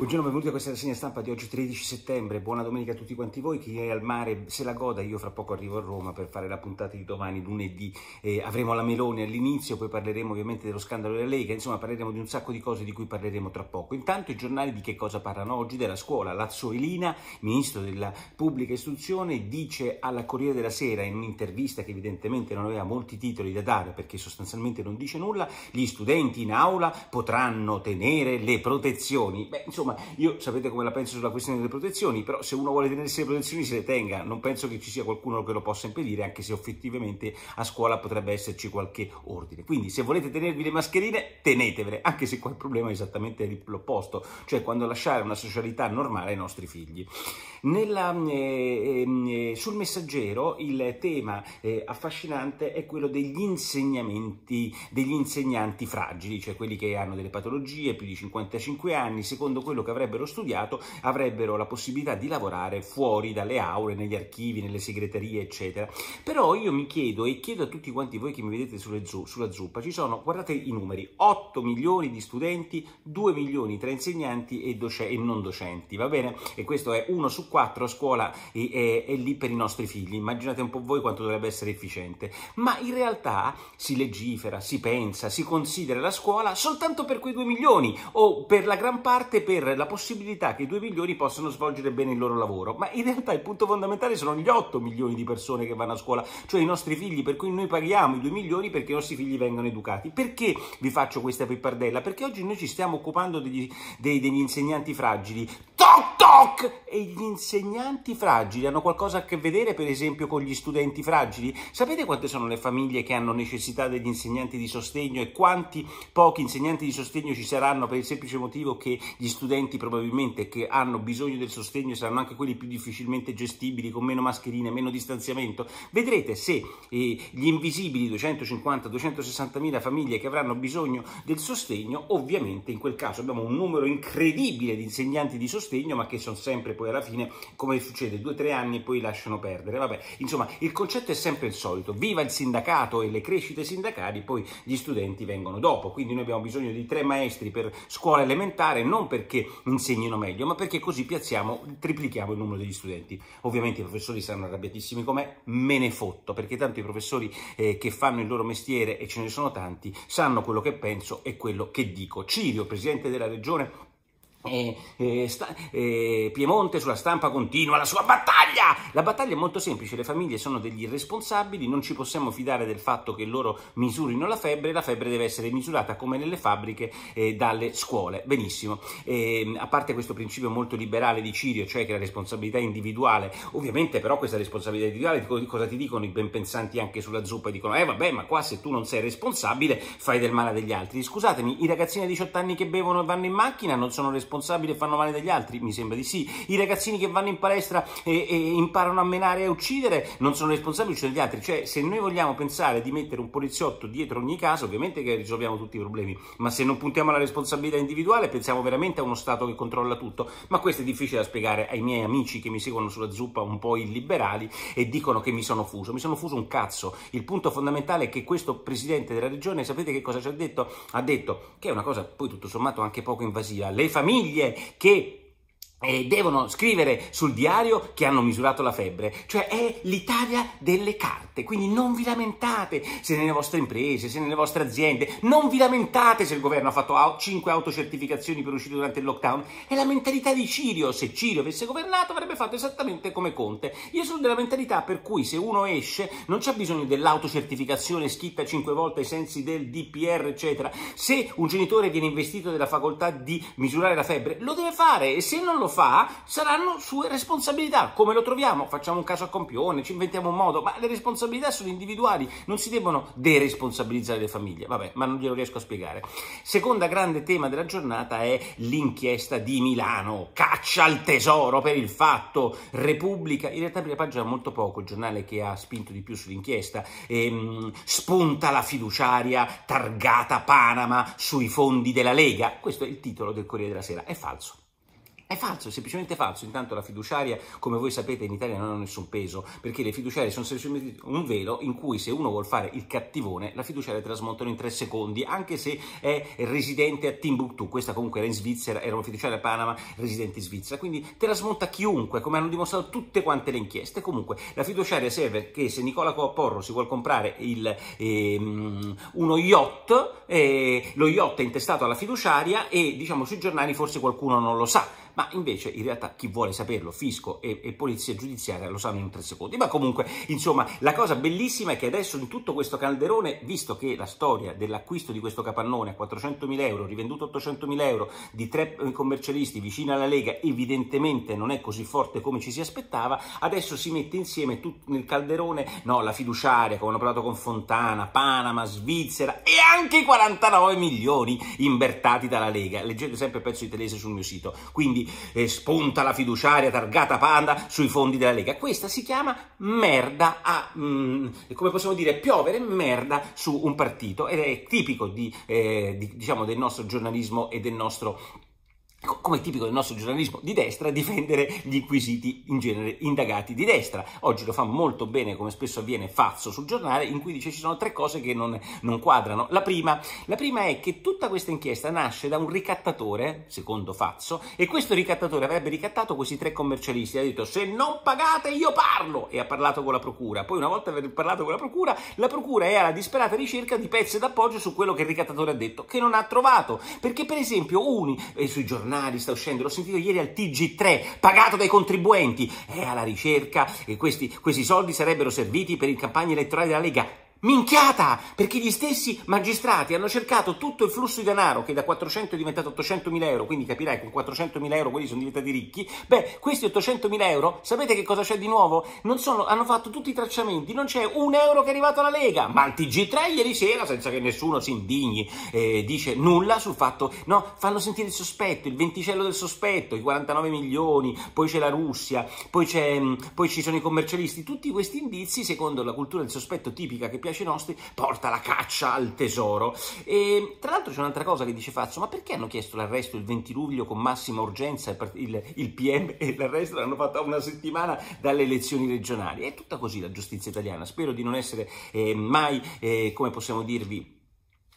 Buongiorno, benvenuti a questa rassegna stampa di oggi 13 settembre, buona domenica a tutti quanti voi, chi è al mare se la goda, io fra poco arrivo a Roma per fare la puntata di domani, lunedì eh, avremo la Meloni all'inizio, poi parleremo ovviamente dello scandalo della Lega, insomma parleremo di un sacco di cose di cui parleremo tra poco. Intanto i giornali di che cosa parlano oggi? Della scuola, Lazzoilina, ministro della pubblica istruzione, dice alla Corriere della Sera in un'intervista che evidentemente non aveva molti titoli da dare perché sostanzialmente non dice nulla, gli studenti in aula potranno tenere le protezioni. Beh, insomma, insomma io sapete come la penso sulla questione delle protezioni, però se uno vuole tenersi le protezioni se le tenga, non penso che ci sia qualcuno che lo possa impedire, anche se effettivamente a scuola potrebbe esserci qualche ordine. Quindi se volete tenervi le mascherine, tenetevele, anche se qua il problema è esattamente l'opposto, cioè quando lasciare una socialità normale ai nostri figli. Nella, mm, eh, ehm, eh, sul messaggero il tema eh, affascinante è quello degli insegnamenti, degli insegnanti fragili, cioè quelli che hanno delle patologie, più di 55 anni, secondo quello quello che avrebbero studiato avrebbero la possibilità di lavorare fuori dalle aule, negli archivi, nelle segreterie, eccetera. Però io mi chiedo e chiedo a tutti quanti voi che mi vedete zu sulla zuppa, ci sono, guardate i numeri, 8 milioni di studenti, 2 milioni tra insegnanti e, doc e non docenti, va bene? E questo è uno su quattro a scuola e, e, è lì per i nostri figli. Immaginate un po' voi quanto dovrebbe essere efficiente. Ma in realtà si legifera, si pensa, si considera la scuola soltanto per quei 2 milioni o per la gran parte per la possibilità che i 2 milioni possano svolgere bene il loro lavoro. Ma in realtà il punto fondamentale sono gli 8 milioni di persone che vanno a scuola, cioè i nostri figli, per cui noi paghiamo i 2 milioni perché i nostri figli vengano educati. Perché vi faccio questa peppardella? Perché oggi noi ci stiamo occupando degli, dei, degli insegnanti fragili. Toc toc! E gli insegnanti fragili hanno qualcosa a che vedere, per esempio, con gli studenti fragili? Sapete quante sono le famiglie che hanno necessità degli insegnanti di sostegno e quanti pochi insegnanti di sostegno ci saranno per il semplice motivo che gli studenti studenti probabilmente che hanno bisogno del sostegno saranno anche quelli più difficilmente gestibili, con meno mascherine, meno distanziamento. Vedrete se eh, gli invisibili 250-260 mila famiglie che avranno bisogno del sostegno, ovviamente in quel caso abbiamo un numero incredibile di insegnanti di sostegno, ma che sono sempre poi alla fine, come succede, due o tre anni e poi lasciano perdere. Vabbè, insomma, il concetto è sempre il solito. Viva il sindacato e le crescite sindacali, poi gli studenti vengono dopo. Quindi noi abbiamo bisogno di tre maestri per scuola elementare, non perché perché insegnino meglio, ma perché così piazziamo, triplichiamo il numero degli studenti. Ovviamente i professori saranno arrabbiatissimi con me, me ne fotto, perché tanto i professori eh, che fanno il loro mestiere, e ce ne sono tanti, sanno quello che penso e quello che dico. Cirio, presidente della regione, eh, eh, sta, eh, Piemonte sulla stampa continua la sua battaglia. La battaglia è molto semplice, le famiglie sono degli irresponsabili, non ci possiamo fidare del fatto che loro misurino la febbre, la febbre deve essere misurata come nelle fabbriche eh, dalle scuole. Benissimo, ehm, a parte questo principio molto liberale di Cirio, cioè che la responsabilità individuale, ovviamente però questa responsabilità individuale, cosa ti dicono i ben pensanti anche sulla zuppa? Dicono, eh vabbè, ma qua se tu non sei responsabile fai del male agli altri. Scusatemi, i ragazzini a 18 anni che bevono e vanno in macchina non sono responsabili responsabili e fanno male degli altri? Mi sembra di sì. I ragazzini che vanno in palestra e, e imparano a menare e a uccidere non sono responsabili, sono gli altri. Cioè, se noi vogliamo pensare di mettere un poliziotto dietro ogni caso, ovviamente che risolviamo tutti i problemi, ma se non puntiamo alla responsabilità individuale, pensiamo veramente a uno Stato che controlla tutto. Ma questo è difficile da spiegare ai miei amici che mi seguono sulla zuppa un po' illiberali e dicono che mi sono fuso. Mi sono fuso un cazzo. Il punto fondamentale è che questo presidente della regione, sapete che cosa ci ha detto? Ha detto che è una cosa poi tutto sommato anche poco invasiva. Le famiglie famiglie che eh, devono scrivere sul diario che hanno misurato la febbre, cioè è l'Italia delle carte, quindi non vi lamentate se nelle vostre imprese, se nelle vostre aziende, non vi lamentate se il governo ha fatto 5 autocertificazioni per uscire durante il lockdown, è la mentalità di Cirio, se Cirio avesse governato avrebbe fatto esattamente come Conte, io sono della mentalità per cui se uno esce non c'è bisogno dell'autocertificazione scritta 5 volte ai sensi del DPR eccetera, se un genitore viene investito della facoltà di misurare la febbre lo deve fare e se non lo fa, saranno sue responsabilità. Come lo troviamo? Facciamo un caso a compione, ci inventiamo un modo, ma le responsabilità sono individuali, non si devono deresponsabilizzare le famiglie. Vabbè, ma non glielo riesco a spiegare. Seconda grande tema della giornata è l'inchiesta di Milano, caccia al tesoro per il fatto, Repubblica, in realtà prima pagina molto poco, il giornale che ha spinto di più sull'inchiesta, ehm, spunta la fiduciaria targata Panama sui fondi della Lega, questo è il titolo del Corriere della Sera, è falso. È falso, semplicemente falso. Intanto la fiduciaria, come voi sapete, in Italia non ha nessun peso, perché le fiduciarie sono semplicemente un velo in cui se uno vuol fare il cattivone, la fiduciaria te la smontano in tre secondi, anche se è residente a Timbuktu. Questa comunque era in Svizzera, era una fiduciaria a Panama, residente in Svizzera. Quindi te la smonta chiunque, come hanno dimostrato tutte quante le inchieste. Comunque la fiduciaria serve che se Nicola Porro si vuole comprare il, ehm, uno yacht, eh, lo yacht è intestato alla fiduciaria e diciamo sui giornali forse qualcuno non lo sa ma invece in realtà chi vuole saperlo, fisco e, e polizia giudiziaria, lo sanno in tre secondi. Ma comunque, insomma, la cosa bellissima è che adesso in tutto questo calderone, visto che la storia dell'acquisto di questo capannone a 400.000 euro, rivenduto 800.000 euro, di tre eh, commercialisti vicino alla Lega, evidentemente non è così forte come ci si aspettava, adesso si mette insieme tutto nel calderone, no, la fiduciaria, come hanno parlato con Fontana, Panama, Svizzera e anche i 49 milioni imbertati dalla Lega. Leggete sempre il pezzo di Telese sul mio sito. Quindi e spunta la fiduciaria targata Panda sui fondi della Lega. Questa si chiama merda a, mm, come possiamo dire, piovere merda su un partito ed è tipico di, eh, di, diciamo, del nostro giornalismo e del nostro come tipico del nostro giornalismo di destra, difendere gli inquisiti in genere indagati di destra. Oggi lo fa molto bene, come spesso avviene, Fazzo sul giornale, in cui dice ci sono tre cose che non, non quadrano. La prima, la prima è che tutta questa inchiesta nasce da un ricattatore, secondo Fazzo, e questo ricattatore avrebbe ricattato questi tre commercialisti. Ha detto se non pagate io parlo! E ha parlato con la procura. Poi una volta aver parlato con la procura, la procura è alla disperata ricerca di pezzi d'appoggio su quello che il ricattatore ha detto, che non ha trovato. Perché per esempio uni, eh, sui giornali, giornali sta uscendo, l'ho sentito ieri al TG3, pagato dai contribuenti, è alla ricerca e questi, questi soldi sarebbero serviti per il campagna elettorale della Lega. Minchiata! Perché gli stessi magistrati hanno cercato tutto il flusso di denaro che da 400 è diventato 800 mila euro, quindi capirai che con 400 mila euro quelli sono diventati ricchi. Beh, questi 800 mila euro, sapete che cosa c'è di nuovo? Sono, hanno fatto tutti i tracciamenti, non c'è un euro che è arrivato alla Lega. Ma il TG3 ieri sera, senza che nessuno si indigni, eh, dice nulla sul fatto, no, fanno sentire il sospetto, il venticello del sospetto, i 49 milioni, poi c'è la Russia, poi, poi ci sono i commercialisti. Tutti questi indizi, secondo la cultura del sospetto tipica che piace piace ai nostri, porta la caccia al tesoro. E tra l'altro c'è un'altra cosa che dice Fazio, ma perché hanno chiesto l'arresto il 20 luglio con massima urgenza il, il PM e l'arresto l'hanno fatto a una settimana dalle elezioni regionali? È tutta così la giustizia italiana, spero di non essere eh, mai, eh, come possiamo dirvi,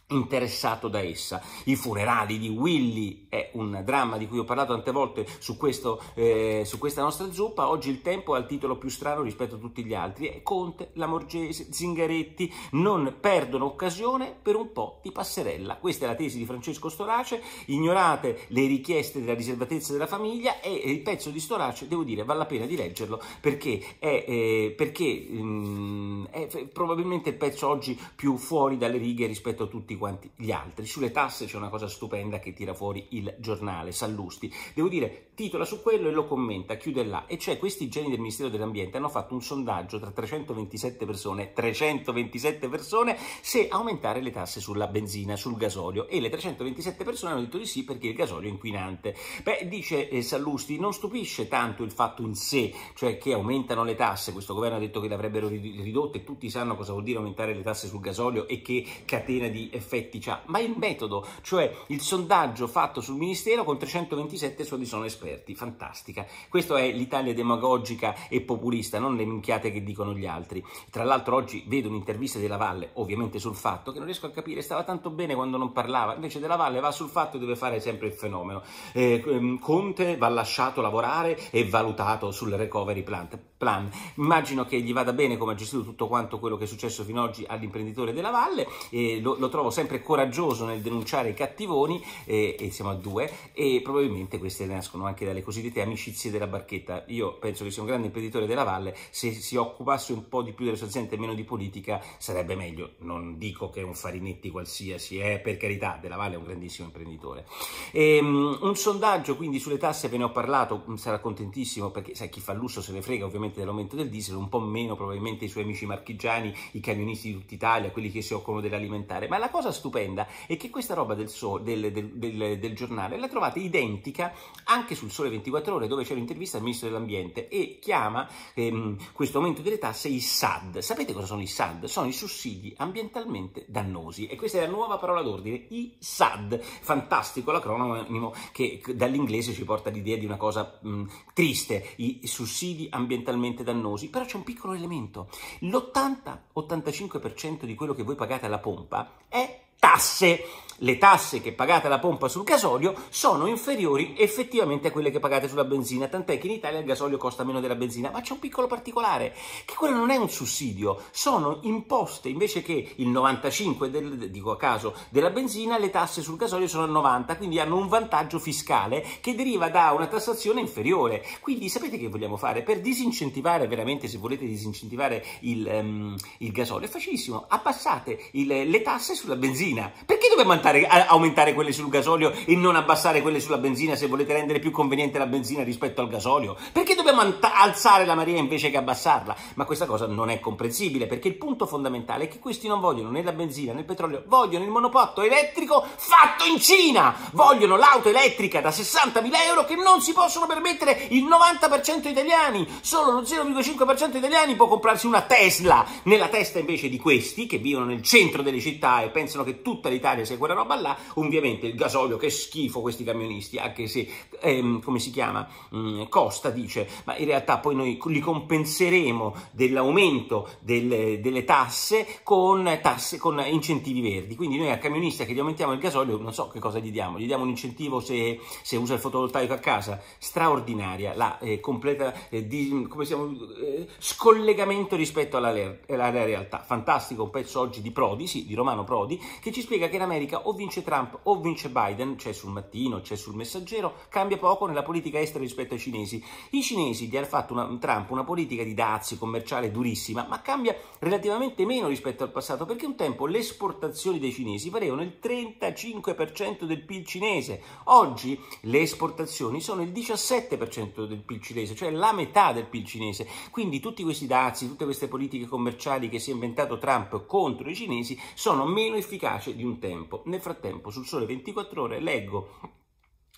interessato da essa. I funerali di Willy è un dramma di cui ho parlato tante volte su, questo, eh, su questa nostra zuppa, oggi il tempo ha il titolo più strano rispetto a tutti gli altri, è Conte, Lamorgese, Zingaretti non perdono occasione per un po' di passerella. Questa è la tesi di Francesco Storace, ignorate le richieste della riservatezza della famiglia e il pezzo di Storace, devo dire, vale la pena di leggerlo perché è, eh, perché, mh, mm, è probabilmente il pezzo oggi più fuori dalle righe rispetto a tutti tutti quanti gli altri. Sulle tasse c'è una cosa stupenda che tira fuori il giornale, Sallusti. Devo dire, titola su quello e lo commenta, chiude là. E cioè questi geni del Ministero dell'Ambiente hanno fatto un sondaggio tra 327 persone, 327 persone, se aumentare le tasse sulla benzina, sul gasolio. E le 327 persone hanno detto di sì perché il gasolio è inquinante. Beh, dice eh, Sallusti, non stupisce tanto il fatto in sé, cioè che aumentano le tasse, questo governo ha detto che le avrebbero ridotte, tutti sanno cosa vuol dire aumentare le tasse sul gasolio e che catena di effetti ha, cioè, ma il metodo, cioè il sondaggio fatto sul Ministero con 327 soldi sono esperti, fantastica. Questa è l'Italia demagogica e populista, non le minchiate che dicono gli altri. Tra l'altro oggi vedo un'intervista della Valle, ovviamente sul fatto, che non riesco a capire, stava tanto bene quando non parlava, invece della Valle va sul fatto e deve fare sempre il fenomeno. Eh, ehm, Conte va lasciato lavorare e valutato sul recovery plan. plan. Immagino che gli vada bene come ha gestito tutto quanto quello che è successo fino ad oggi all'imprenditore della Valle, e lo, lo trovo sempre coraggioso nel denunciare i cattivoni, e, e siamo a due, e probabilmente queste nascono anche dalle cosiddette amicizie della barchetta. Io penso che sia un grande imprenditore della valle, se si occupasse un po' di più delle sue aziende e meno di politica sarebbe meglio. Non dico che è un Farinetti qualsiasi è, eh, per carità, della valle è un grandissimo imprenditore. E, um, un sondaggio quindi sulle tasse, ve ne ho parlato, mm, sarà contentissimo perché sai, chi fa lusso se ne frega ovviamente dell'aumento del diesel, un po' meno probabilmente i suoi amici marchigiani, i camionisti di tutta Italia, quelli che si occupano dell'alimentare, ma la cosa cosa stupenda è che questa roba del, so, del, del, del, giornale la trovate identica anche sul Sole 24 Ore, dove c'è l'intervista al ministro dell'Ambiente e chiama ehm, questo aumento delle tasse i SAD. Sapete cosa sono i SAD? Sono i sussidi ambientalmente dannosi. E questa è la nuova parola d'ordine, i SAD. Fantastico l'acronimo che dall'inglese ci porta l'idea di una cosa mh, triste, i sussidi ambientalmente dannosi. Però c'è un piccolo elemento. L'80-85% di quello che voi pagate alla pompa è tasse tá le tasse che pagate alla pompa sul gasolio sono inferiori effettivamente a quelle che pagate sulla benzina, tant'è che in Italia il gasolio costa meno della benzina, ma c'è un piccolo particolare, che quello non è un sussidio, sono imposte invece che il 95, del, dico a caso, della benzina, le tasse sul gasolio sono al 90, quindi hanno un vantaggio fiscale che deriva da una tassazione inferiore. Quindi sapete che vogliamo fare? Per disincentivare veramente, se volete disincentivare il, um, il gasolio, è facilissimo, abbassate il, le tasse sulla benzina. Perché dobbiamo aumentare, aumentare quelle sul gasolio e non abbassare quelle sulla benzina se volete rendere più conveniente la benzina rispetto al gasolio? Perché dobbiamo alzare la Maria invece che abbassarla? Ma questa cosa non è comprensibile perché il punto fondamentale è che questi non vogliono né la benzina né il petrolio, vogliono il monopotto elettrico fatto in Cina! Vogliono l'auto elettrica da 60.000 euro che non si possono permettere il 90% italiani! Solo lo 0,5% italiani può comprarsi una Tesla! Nella testa invece di questi che vivono nel centro delle città e pensano che tutta l'Italia sia quella quella roba là, ovviamente il gasolio che schifo questi camionisti, anche se, ehm, come si chiama, mh, mm, Costa dice, ma in realtà poi noi li compenseremo dell'aumento del, delle tasse con, tasse con incentivi verdi, quindi noi al camionista che gli aumentiamo il gasolio non so che cosa gli diamo, gli diamo un incentivo se, se usa il fotovoltaico a casa, straordinaria, la eh, completa, eh, di, come siamo, eh, scollegamento rispetto alla, alla realtà, fantastico un pezzo oggi di Prodi, sì, di Romano Prodi, che ci spiega che in America o vince Trump o vince Biden, c'è sul mattino, c'è sul messaggero, cambia poco nella politica estera rispetto ai cinesi. I cinesi gli hanno fatto una, Trump una politica di dazi commerciale durissima, ma cambia relativamente meno rispetto al passato, perché un tempo le esportazioni dei cinesi valevano il 35% del PIL cinese, oggi le esportazioni sono il 17% del PIL cinese, cioè la metà del PIL cinese. Quindi tutti questi dazi, tutte queste politiche commerciali che si è inventato Trump contro i cinesi sono meno efficaci di un tempo. Nel frattempo, sul sole 24 ore leggo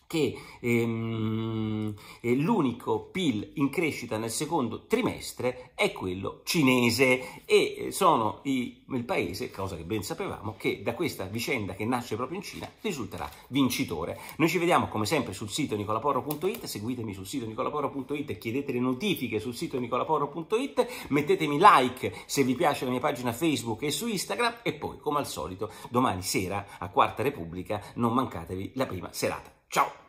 che ehm, eh, l'unico PIL in crescita nel secondo trimestre è quello cinese e eh, sono i, il paese, cosa che ben sapevamo, che da questa vicenda che nasce proprio in Cina risulterà vincitore. Noi ci vediamo come sempre sul sito nicolaporro.it, seguitemi sul sito nicolaporro.it, chiedete le notifiche sul sito nicolaporro.it, mettetemi like se vi piace la mia pagina Facebook e su Instagram e poi come al solito domani sera a Quarta Repubblica non mancatevi la prima serata. Chao.